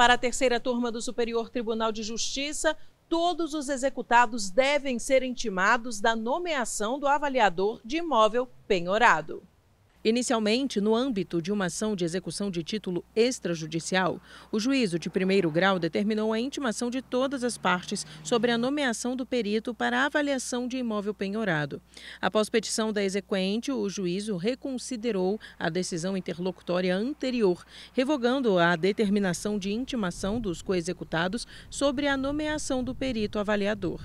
Para a terceira turma do Superior Tribunal de Justiça, todos os executados devem ser intimados da nomeação do avaliador de imóvel penhorado. Inicialmente, no âmbito de uma ação de execução de título extrajudicial, o juízo de primeiro grau determinou a intimação de todas as partes sobre a nomeação do perito para avaliação de imóvel penhorado. Após petição da exequente, o juízo reconsiderou a decisão interlocutória anterior, revogando a determinação de intimação dos coexecutados sobre a nomeação do perito avaliador.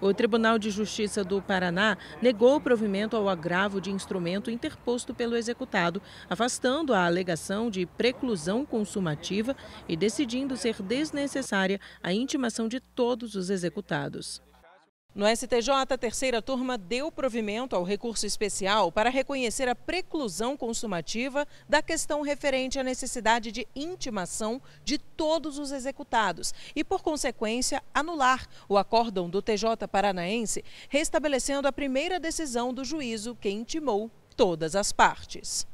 O Tribunal de Justiça do Paraná negou o provimento ao agravo de instrumento interposto pelo executado, afastando a alegação de preclusão consumativa e decidindo ser desnecessária a intimação de todos os executados. No STJ, a terceira turma deu provimento ao recurso especial para reconhecer a preclusão consumativa da questão referente à necessidade de intimação de todos os executados e, por consequência, anular o acórdão do TJ paranaense, restabelecendo a primeira decisão do juízo que intimou todas as partes.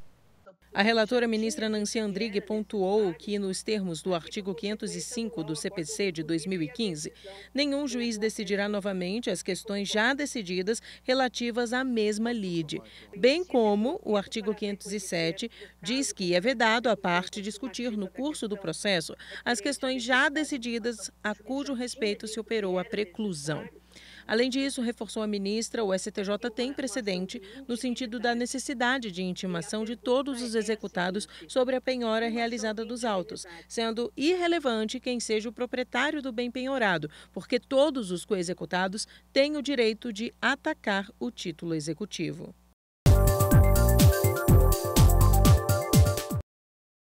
A relatora ministra Nancy Andrighi pontuou que, nos termos do artigo 505 do CPC de 2015, nenhum juiz decidirá novamente as questões já decididas relativas à mesma lide, bem como o artigo 507 diz que é vedado a parte discutir no curso do processo as questões já decididas a cujo respeito se operou a preclusão. Além disso, reforçou a ministra, o STJ tem precedente no sentido da necessidade de intimação de todos os executados sobre a penhora realizada dos autos, sendo irrelevante quem seja o proprietário do bem penhorado, porque todos os coexecutados têm o direito de atacar o título executivo.